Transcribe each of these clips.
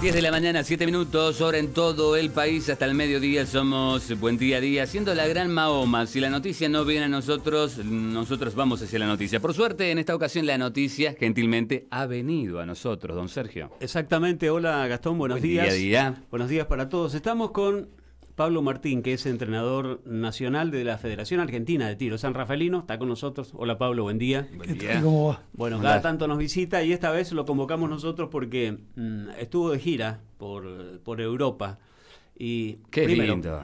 10 de la mañana, 7 minutos, hora en todo el país, hasta el mediodía somos Buen Día a Día, siendo la gran Mahoma. Si la noticia no viene a nosotros, nosotros vamos hacia la noticia. Por suerte, en esta ocasión la noticia, gentilmente, ha venido a nosotros, don Sergio. Exactamente, hola Gastón, buenos días. Día día. Buenos días para todos. Estamos con Pablo Martín, que es entrenador nacional de la Federación Argentina de Tiro San Rafaelino, está con nosotros. Hola Pablo, buen día. Buen día. ¿Cómo va? Bueno, cada tanto nos visita y esta vez lo convocamos nosotros porque mm, estuvo de gira por, por Europa y Qué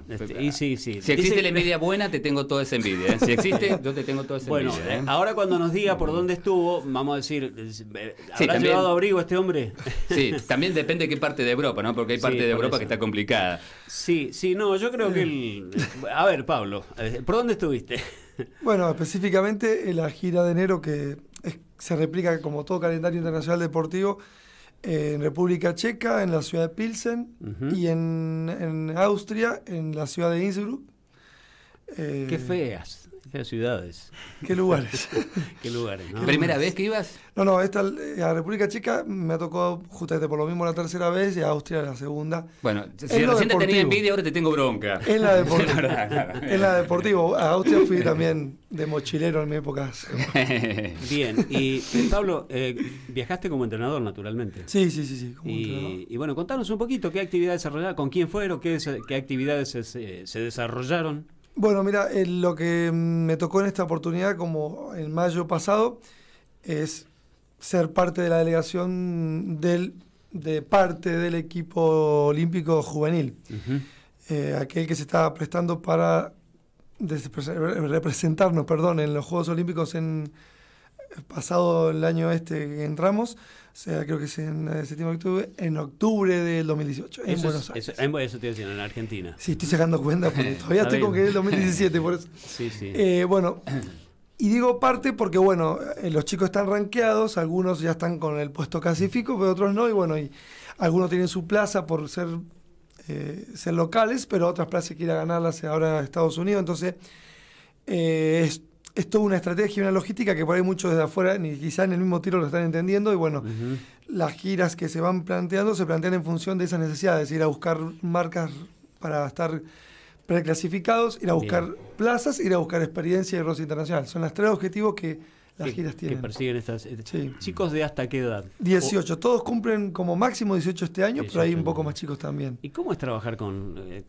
este, sí, sí. Si existe la envidia buena, te tengo toda esa envidia. ¿eh? Si existe, yo te tengo toda esa envidia. Bueno, ¿eh? ahora cuando nos diga por mm. dónde estuvo, vamos a decir, eh, ¿habrá llevado abrigo este hombre? Sí, también depende de qué parte de Europa, ¿no? Porque hay parte de Europa que está complicada. Sí, sí, no, yo creo que A ver, Pablo, ¿por dónde estuviste? Bueno, específicamente en la gira de enero que se replica como todo calendario internacional deportivo, en República Checa, en la ciudad de Pilsen, y en, Austria, en la ciudad de Innsbruck. Qué eh, feas ciudades. Qué lugares. Qué ¿Primera vez que ibas? No, no, esta, eh, a República Checa me tocó justamente por lo mismo la tercera vez y a Austria la segunda. Bueno, si recién te tenía envidia, ahora te tengo bronca. En la deportiva. en la deportiva A Austria fui también de mochilero en mi época. Bien, y eh, Pablo, eh, viajaste como entrenador naturalmente. Sí, sí, sí, sí. y, bueno, contanos un poquito qué actividades desarrollaron, con quién fueron, qué, qué actividades se desarrollaron. Bueno, mira, eh, lo que mm, me tocó en esta oportunidad, como en mayo pasado, es ser parte de la delegación del, de parte del equipo olímpico juvenil, eh, aquel que se está prestando para representarnos perdón, en los Juegos Olímpicos en pasado el año este que entramos, o sea, creo que es en de eh, octubre, en octubre del 2018, en Buenos Aires. Eso, en, Buenos Aires, en Argentina. Sí, estoy sacando cuenta, porque todavía estoy con que es el 2017, por eso. Sí, sí. Eh, bueno, y digo parte porque, bueno, eh, los chicos están rankeados, algunos ya están con el puesto clasifico, pero otros no, y bueno, y algunos tienen su plaza por ser, locales, pero otras plazas quieren ganarlas ahora en Estados Unidos, entonces es toda una estrategia y una logística que por ahí muchos desde afuera ni quizá en el mismo tiro lo están entendiendo y bueno, las giras que se van planteando se plantean en función de esas necesidades, ir a buscar marcas para estar preclasificados, ir a buscar plazas, ir a buscar experiencia y roce internacional. Son los tres objetivos que las giras tienen. persiguen estas. Eh, ¿Chicos de hasta qué edad? 18. todos cumplen como máximo 18 este año, pero hay un poco más chicos también. ¿Y cómo es trabajar con, eh,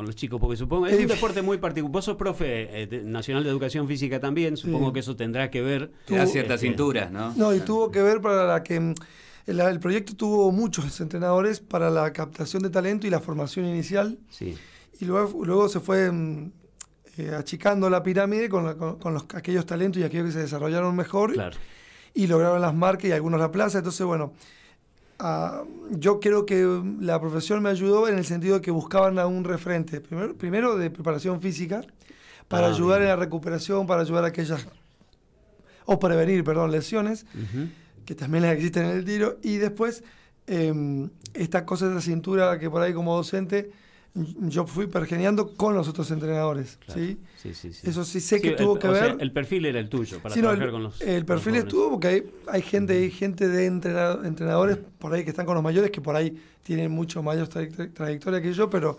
los chicos? Porque supongo. Es un deporte muy particular. Vos sos profe eh, nacional de educación física también. Supongo que eso tendrá que ver. Te ciertas este cinturas, ¿no? No, y tuvo que ver para la que. Mm, el, proyecto tuvo muchos entrenadores para la captación de talento y la formación inicial. Sí. Y luego, luego se fue mm, eh, achicando la pirámide con, con, los, aquellos talentos y aquellos que se desarrollaron mejor y lograron las marcas y algunos la plaza. Entonces, bueno, ah, yo creo que la profesión me ayudó en el sentido de que buscaban a un referente, primero, de preparación física, para ah, ayudar en la recuperación, para ayudar a aquellas, o prevenir, perdón, lesiones, que también existen en el tiro, y después em, Estas cosas de la cintura que por ahí como docente yo fui pergeneando con los otros entrenadores. Sí, Eso sí sé que tuvo que ver. el perfil era el tuyo para trabajar el, con los. El perfil estuvo porque hay, hay gente, hay gente de entrenadores por ahí que están con los mayores que por ahí tienen mucho mayor trayectoria que yo, pero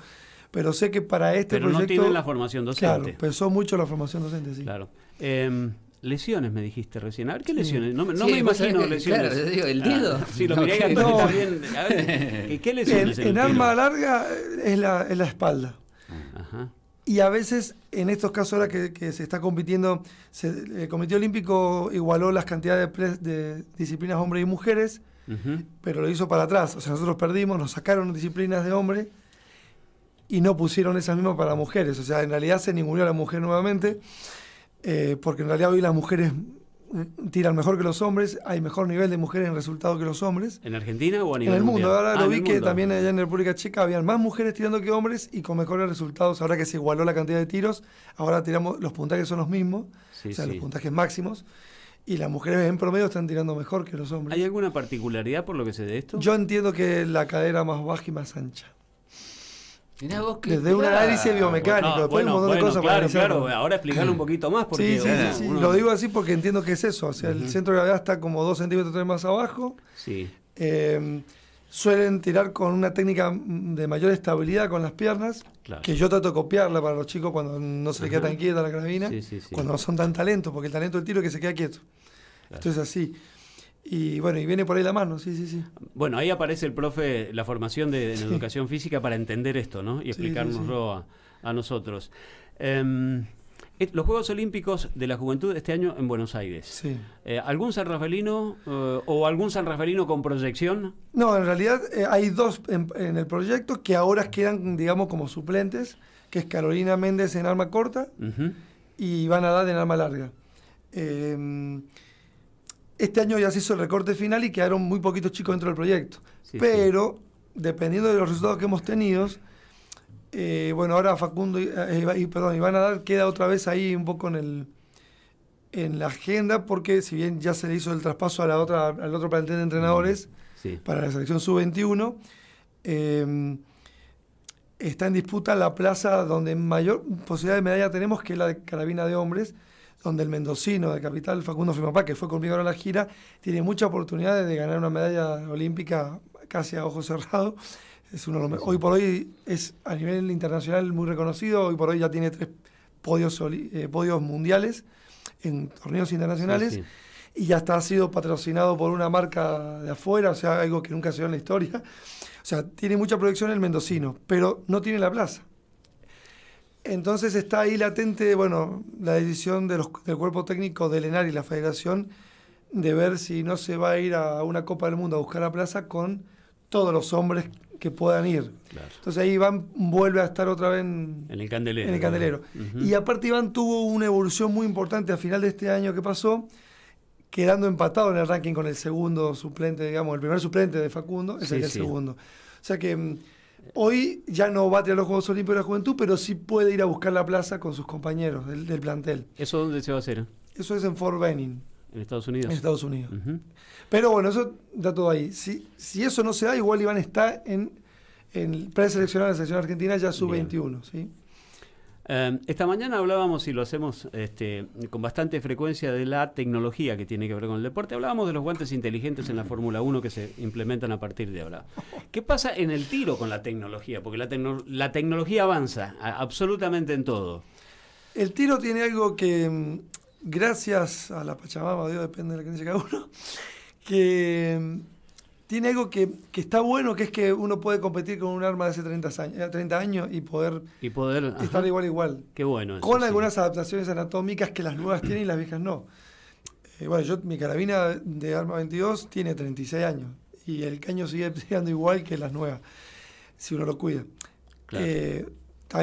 pero sé que para este pero no tienen la formación docente. Claro, pesó mucho la formación docente, sí. Claro. Em, Lesiones, me dijiste recién. A ver, ¿qué lesiones? No, me imagino lesiones. el ah, dedo. sí, lo miré A ¿qué, En, arma larga es la, espalda. Y a veces, en estos casos ahora que, se está compitiendo, el Comité Olímpico igualó las cantidades de, de disciplinas hombres y mujeres, pero lo hizo para atrás. O sea, nosotros perdimos, nos sacaron disciplinas de hombres y no pusieron esas mismas para mujeres. O sea, en realidad se ninguneó a la mujer nuevamente. Eh, porque en realidad hoy las mujeres mm, tiran mejor que los hombres, hay mejor nivel de mujeres en resultado que los hombres. ¿En Argentina o a nivel En el mundo, ahora lo ah, vi que también allá en República Checa habían más mujeres tirando que hombres y con mejores resultados, ahora que se igualó la cantidad de tiros, ahora tiramos, los puntajes son los mismos, o sea, los puntajes máximos. Y las mujeres en promedio están tirando mejor que los hombres. ¿Hay alguna particularidad por lo que se de esto? Yo entiendo que la cadera más baja y más ancha. Desde un análisis biomecánico, bueno, claro, claro, ahora explicarlo un poquito más. Porque, Lo digo así porque entiendo que es eso. O sea, el centro de gravedad está como 2 centímetros más abajo. Em, suelen tirar con una técnica de mayor estabilidad con las piernas, que yo trato de copiarla para los chicos cuando no se le queda tan quieta la carabina, cuando no son tan talentos, porque el talento del tiro es que se queda quieto. Esto es así. Y bueno, y viene por ahí la mano, sí, sí, sí. Bueno, ahí aparece el profe, la formación de, educación física para entender esto, ¿no? Y explicarnoslo a, nosotros. Em, eh, los Juegos Olímpicos de la Juventud este año en Buenos Aires. Sí. Eh, ¿Algún San Rafaelino eh, o algún San Rafaelino con proyección? No, en realidad hay dos en, el proyecto que ahora quedan, digamos, como suplentes, que es Carolina Méndez en arma corta y Iván Haddad en arma larga. Em, este año ya se hizo el recorte final y quedaron muy poquitos chicos dentro del proyecto. Pero, dependiendo de los resultados que hemos tenido, eh, bueno, ahora Facundo y, eh, perdón, Iván Nadal queda otra vez ahí un poco en el en la agenda porque si bien ya se le hizo el traspaso a la otra, al otro plantel de entrenadores para la selección sub-21, eh, está en disputa la plaza donde mayor posibilidad de medalla tenemos, que es la de carabina de hombres, donde el mendocino de Capital, Facundo Fimapá, que fue conmigo ahora a la gira, tiene muchas oportunidades de ganar una medalla olímpica casi a ojos cerrados. hoy por hoy es a nivel internacional muy reconocido, hoy por hoy ya tiene tres podios, eh, mundiales en torneos internacionales. Y hasta ha sido patrocinado por una marca de afuera, o sea, algo que nunca se dio en la historia. O sea, tiene mucha proyección el mendocino, pero no tiene la plaza. Entonces está ahí latente, bueno, la decisión de del cuerpo técnico de Lenar y la federación de ver si no se va a ir a una Copa del Mundo a buscar la plaza con todos los hombres que puedan ir. Entonces ahí Iván vuelve a estar otra vez en, el candelero. Y aparte Iván tuvo una evolución muy importante al final de este año que pasó, quedando empatado en el ranking con el segundo suplente, digamos, el primer suplente de Facundo, ese es el segundo. O sea que mm, Hoy ya no va a tener los Juegos Olímpicos de la Juventud, pero sí puede ir a buscar la plaza con sus compañeros del, plantel. ¿Eso dónde se va a hacer? Eso es en Fort Benning. En Estados Unidos. En Estados Unidos. Pero bueno, eso da todo ahí. Si, si eso no se da, igual Iván está en, en preseleccionado de la selección argentina ya sub-21. ¿sí? Em, esta mañana hablábamos, y lo hacemos este, con bastante frecuencia, de la tecnología que tiene que ver con el deporte. Hablábamos de los guantes inteligentes en la Fórmula 1 que se implementan a partir de ahora. ¿Qué pasa en el tiro con la tecnología? Porque la, tecnología avanza absolutamente en todo. El tiro tiene algo que, mm, gracias a la Pachamama, Dios depende de la que dice cada uno, que mm, tiene algo que, está bueno, que es que uno puede competir con un arma de hace 30 años, eh, años y poder, y poder estar igual igual. Qué bueno. con algunas adaptaciones anatómicas que las nuevas tienen y las viejas no. Eh, bueno, yo, mi carabina de arma 22 tiene 36 años y el caño sigue siendo igual que las nuevas, si uno lo cuida. Claro. Eh,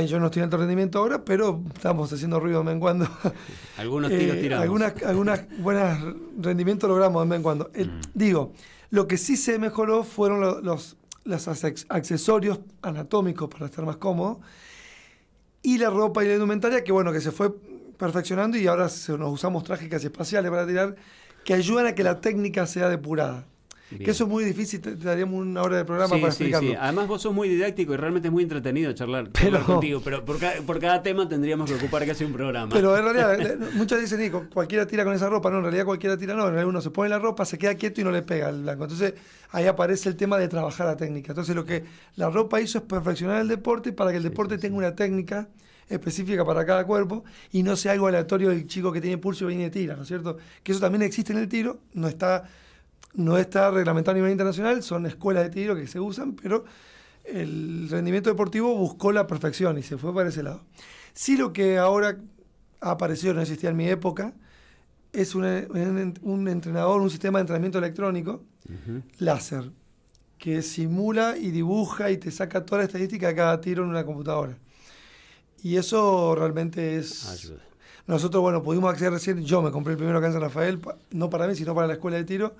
yo no estoy en alto rendimiento ahora, pero estamos haciendo ruido de vez en cuando. Algunos tiros eh, tirados. Algunas, algunas buenas rendimientos logramos de vez en cuando. Eh, mm. Digo, lo que sí se mejoró fueron los, los, accesorios anatómicos para estar más cómodo y la ropa y la indumentaria, que bueno, que se fue perfeccionando y ahora nos usamos trajes y espaciales para tirar, que ayudan a que la técnica sea depurada. Que eso es muy difícil, te, daríamos una hora de programa para explicarlo. Sí. Además vos sos muy didáctico y realmente es muy entretenido charlar, contigo, pero por, cada tema tendríamos que ocupar casi un programa. Pero en realidad, muchos dicen, Nico, cualquiera tira con esa ropa, no, en realidad cualquiera tira no, en realidad uno se pone la ropa, se queda quieto y no le pega al blanco. Entonces ahí aparece el tema de trabajar la técnica. Entonces lo que la ropa hizo es perfeccionar el deporte para que el deporte tenga una técnica específica para cada cuerpo y no sea algo aleatorio el chico que tiene pulso y viene y tira, ¿no es cierto? Que eso también existe en el tiro, no está no está reglamentado a nivel internacional, son escuelas de tiro que se usan, pero el rendimiento deportivo buscó la perfección y se fue para ese lado. Sí lo que ahora apareció no existía en mi época, es un, entrenador, un sistema de entrenamiento electrónico, láser, que simula y dibuja y te saca toda la estadística de cada tiro en una computadora. Y eso realmente es... Nosotros, bueno, pudimos acceder recién, yo me compré el primero acá en Rafael, no para mí, sino para la escuela de tiro,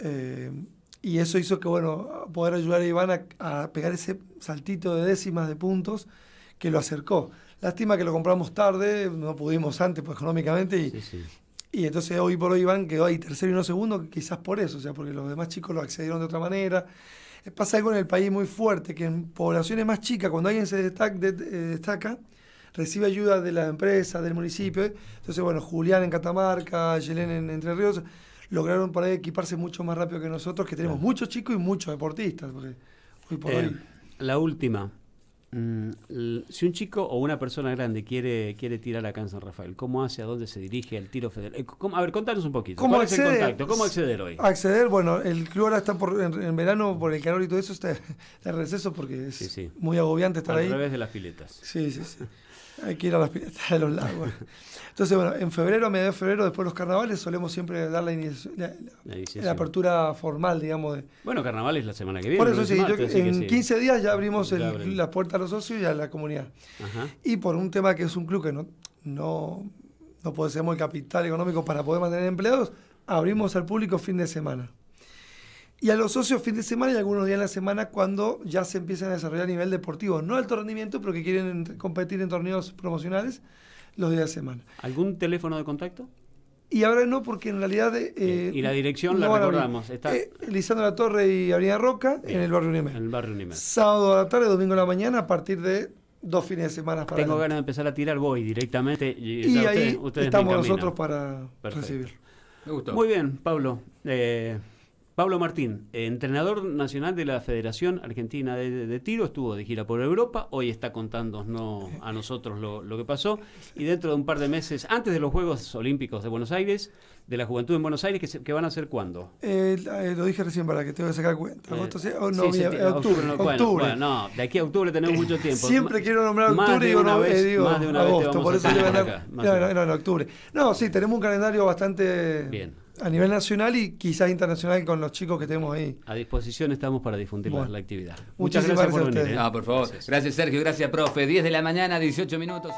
eh, y eso hizo que, bueno, poder ayudar a Iván a, pegar ese saltito de décimas de puntos que lo acercó. Lástima que lo compramos tarde, no pudimos antes pues, económicamente y, entonces hoy por hoy Iván quedó ahí tercero y no segundo, quizás por eso, o sea, porque los demás chicos lo accedieron de otra manera. Eh, pasa algo en el país muy fuerte, que en poblaciones más chicas, cuando alguien se destaca, eh, destaca recibe ayuda de la empresa, del municipio. Entonces, bueno, Julián en Catamarca, Yelén en Entre Ríos, lograron para ahí equiparse mucho más rápido que nosotros, que tenemos muchos chicos y muchos deportistas. Eh, la última. Mm, si un chico o una persona grande quiere, quiere tirar acá en San Rafael, ¿cómo hace? ¿A dónde se dirige el tiro federal? Eh, a ver, contanos un poquito. ¿Cómo acceder, es ¿Cómo acceder hoy? Acceder, bueno, el club ahora está por, en, verano por el calor y todo eso, está, en receso porque es muy agobiante estar ahí. A través de las filetas Sí, sí, sí. Hay que ir a las piletas de los lagos. Entonces, bueno, en febrero, mediados de febrero, después de los carnavales, solemos siempre dar la, apertura formal, digamos. De... Bueno, carnaval es la semana que viene. Por eso sí, en 15 días ya abrimos las puertas a los socios y a la comunidad. Y por un tema que es un club que no, no, no ser el capital económico para poder mantener empleados, abrimos al público fin de semana. Y a los socios fin de semana y algunos días de la semana cuando ya se empiezan a desarrollar a nivel deportivo. No alto rendimiento, pero que quieren competir en torneos promocionales los días de semana. ¿Algún teléfono de contacto? Y ahora no, porque en realidad... Eh, eh, y la dirección la recordamos. Está... Eh, la Torre y Avenida Roca, en el barrio Unimel. En el barrio Unimel. Sábado a la tarde, domingo a la mañana, a partir de dos fines de semana para Tengo ganas de empezar a tirar, voy directamente. Y, ahí estamos nosotros para recibir. Me gustó. Muy bien, Pablo. Pablo Martín, entrenador nacional de la Federación Argentina de, Tiro, estuvo de gira por Europa, hoy está contándonos a nosotros lo, que pasó y dentro de un par de meses, antes de los Juegos Olímpicos de Buenos Aires, de la Juventud en Buenos Aires, ¿qué van a hacer cuándo? Eh, eh, lo dije recién para que voy a sacar cuenta. octubre. de aquí a octubre tenemos mucho eh, tiempo. Siempre quiero nombrar octubre y no, digo, más de una agosto, a no, no, no, octubre. No, sí, tenemos un calendario bastante... Bien a nivel nacional y quizás internacional con los chicos que tenemos ahí. A disposición estamos para difundir la actividad. Muchas, gracias, por venir. ¿eh? Ah, por favor. Gracias. gracias. Sergio, gracias profe. 10 de la mañana, 18 minutos.